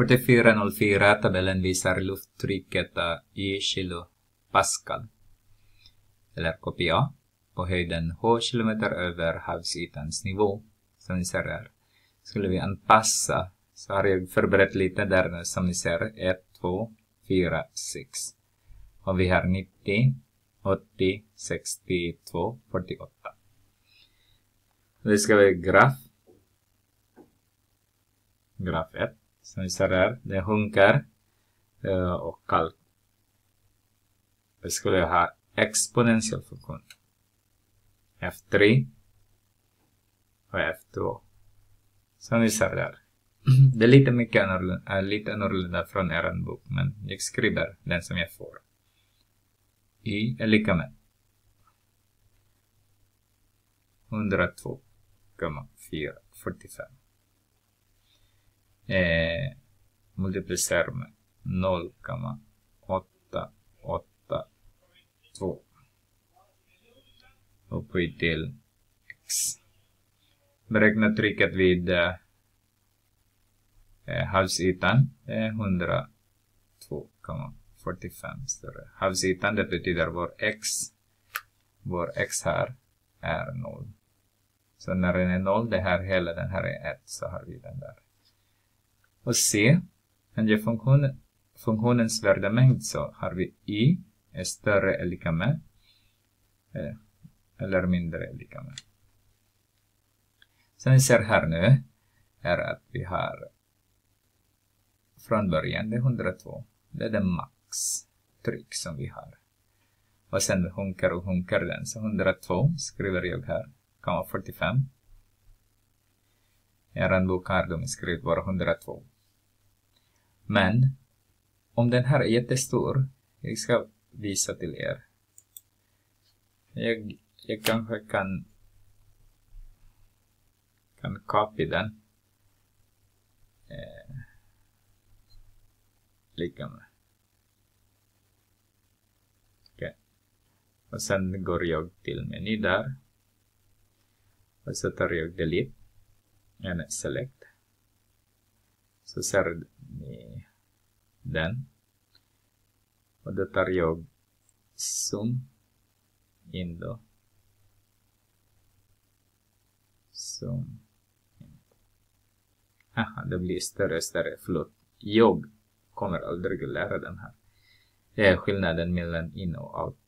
44.04 tabellen visar lufttrycket eh, i kilopascal, eller KPA, på höjden H kilometer över havsytans nivå. Som ni ser här. Skulle vi anpassa så har jag förberett lite där eh, som ni ser. 1, 2, 4, 6. Och vi har 90, 80, 62, 48. Nu ska vi graf. Graf 1. Som vi ser där, det sjunker. Eh, och kallt. Vi skulle ha exponentiell funktion. F3 och F2. Som vi ser där. Mm. Det är lite mycket annorlunda, äh, eh, lite annorlunda från er bok, men jag skriver den som jag får. i är lika med 102,445 eh, multiplicerar med 0,882 upphöjt till x. Beräkna trycket vid eh, havsytan, det är 102,45 större. Havsytan, det betyder vår x, vår x här är 0. Så när den är 0, det här hela den här är 1, så har vi den där. Och C, angre funktion, funktionens värdemängd så har vi i är större eller lika med eh, eller mindre eller lika med. Sen vi ser här nu är att vi har från början, det är 102. Det är det maxtryck som vi har. Och sen hunkar och hunkar den. Så 102 skriver jag här, komma 45 eran Lucardo skrev var 102. Men om den här är jättestor, jag ska visa till er. Jag, jag kanske kan kan copy den. Eh, lika med. Okay. Och sen går jag till menyn där. Och så tar jag delete and select so share ni tar jag zoom in då. zoom in. Aha, det blir större och större. Förlåt. Jag kommer aldrig att lära den här. Det är skillnaden mellan in och out.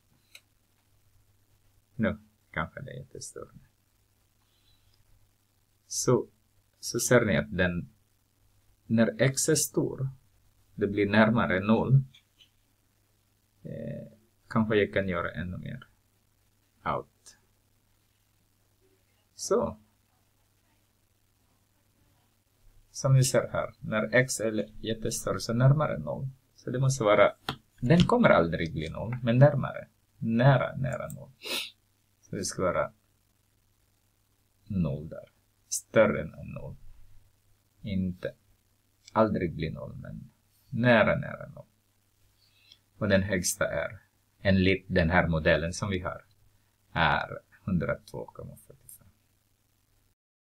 Nu kanske det är större. Så så ser ni att den, när x är stor, det blir närmare noll. Eh, kanske jag kan göra ännu mer. Out. Så. Som ni ser här, när x är jättestor så närmare noll. Så det måste vara, den kommer aldrig bli noll, men närmare. Nära, nära noll. Så det ska vara noll där större än noll. Inte, aldrig blir noll, men nära, nära noll. Och den högsta är, enligt den här modellen som vi har, är 102,45.